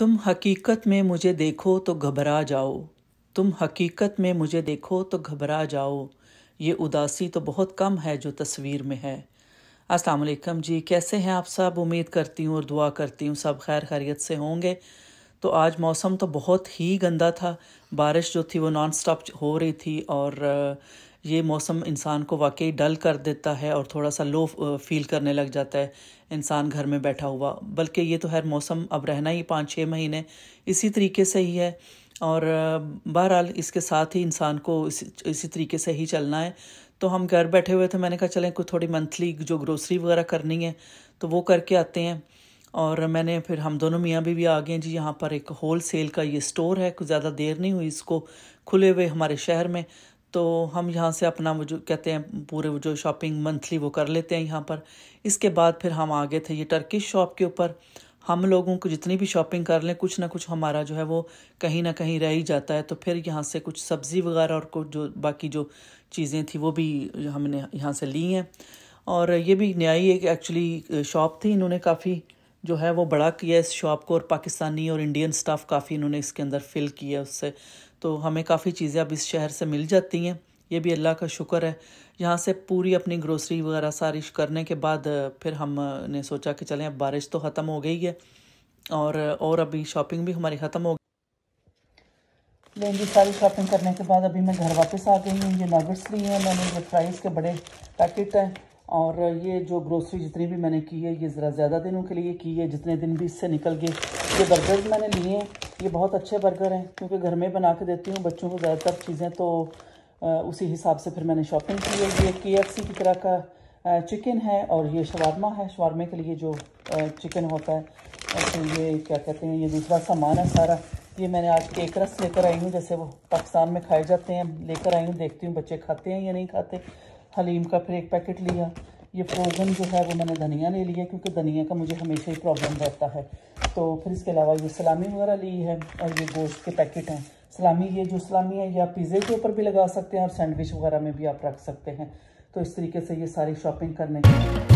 तुम हकीकत में मुझे देखो तो घबरा जाओ तुम हकीकत में मुझे देखो तो घबरा जाओ ये उदासी तो बहुत कम है जो तस्वीर में है अस्सलाम वालेकुम जी कैसे हैं आप सब उम्मीद करती हूँ और दुआ करती हूँ सब खैर खैरियत से होंगे तो आज मौसम तो बहुत ही गंदा था बारिश जो थी वो नॉन स्टॉप हो रही थी और ये मौसम इंसान को वाकई डल कर देता है और थोड़ा सा लो फील करने लग जाता है इंसान घर में बैठा हुआ बल्कि ये तो हर मौसम अब रहना ही पाँच छः महीने इसी तरीके से ही है और बहरहाल इसके साथ ही इंसान को इसी इसी तरीके से ही चलना है तो हम घर बैठे हुए थे मैंने कहा चलें कुछ थोड़ी मंथली जो ग्रोसरी वगैरह करनी है तो वो करके आते हैं और मैंने फिर हम दोनों मियाँ भी आ गए जी यहाँ पर एक होल सेल का ये स्टोर है कुछ ज़्यादा देर नहीं हुई इसको खुले हुए हमारे शहर में तो हम यहाँ से अपना वो जो कहते हैं पूरे वो जो शॉपिंग मंथली वो कर लेते हैं यहाँ पर इसके बाद फिर हम आ गए थे ये टर्किश शॉप के ऊपर हम लोगों को जितनी भी शॉपिंग कर लें कुछ ना कुछ हमारा जो है वो कहीं ना कहीं रह ही जाता है तो फिर यहाँ से कुछ सब्ज़ी वगैरह और कुछ जो बाकी जो चीज़ें थी वो भी हमने यहाँ से ली हैं और ये भी न्याई एक एक्चुअली शॉप थी इन्होंने काफ़ी जो है वो बड़ा किया इस शॉप को और पाकिस्तानी और इंडियन स्टाफ काफ़ी इन्होंने इसके अंदर फिल किया उससे तो हमें काफ़ी चीज़ें अब इस शहर से मिल जाती हैं ये भी अल्लाह का शुक्र है यहाँ से पूरी अपनी ग्रोसरी वगैरह सारी करने के बाद फिर हमने सोचा कि चलें अब बारिश तो ख़त्म हो गई है और और अभी शॉपिंग भी हमारी ख़त्म हो गई लेंगे सारी शॉपिंग करने के बाद अभी मैं घर वापस आ गई हूँ ये नगेट्स लिए हैं मैंने ये फ्राइज़ के बड़े पैकेट हैं और ये जो ग्रोसरी जितनी भी मैंने की है ये ज़रा ज़्यादा दिनों के लिए की है जितने दिन भी इससे निकल गए ये बर्गर मैंने लिए हैं ये बहुत अच्छे बर्गर हैं क्योंकि घर में बना के देती हूँ बच्चों को ज़्यादातर चीज़ें तो उसी हिसाब से फिर मैंने शॉपिंग की है ये के की तरह का चिकन है और ये शवारमा है शवारमे के लिए जो चिकन होता है तो ये क्या कहते हैं ये दूसरा सामान है सारा ये मैंने आज एक रस लेकर आई हूँ जैसे वो पाकिस्तान में खाए जाते हैं लेकर आई हूँ देखती हूँ बच्चे खाते हैं या नहीं खाते हलीम का फिर एक पैकेट लिया ये फ्रोज़न जो है वो मैंने धनिया ले लिया क्योंकि धनिया का मुझे हमेशा ही प्रॉब्लम रहता है तो फिर इसके अलावा ये सलामी वगैरह ली है और ये गोश्त के पैकेट हैं सलामी ये जो सलामी है ये आप पिज़्ज़े के ऊपर भी लगा सकते हैं और सैंडविच वगैरह में भी आप रख सकते हैं तो इस तरीके से ये सारी शॉपिंग करने के लिए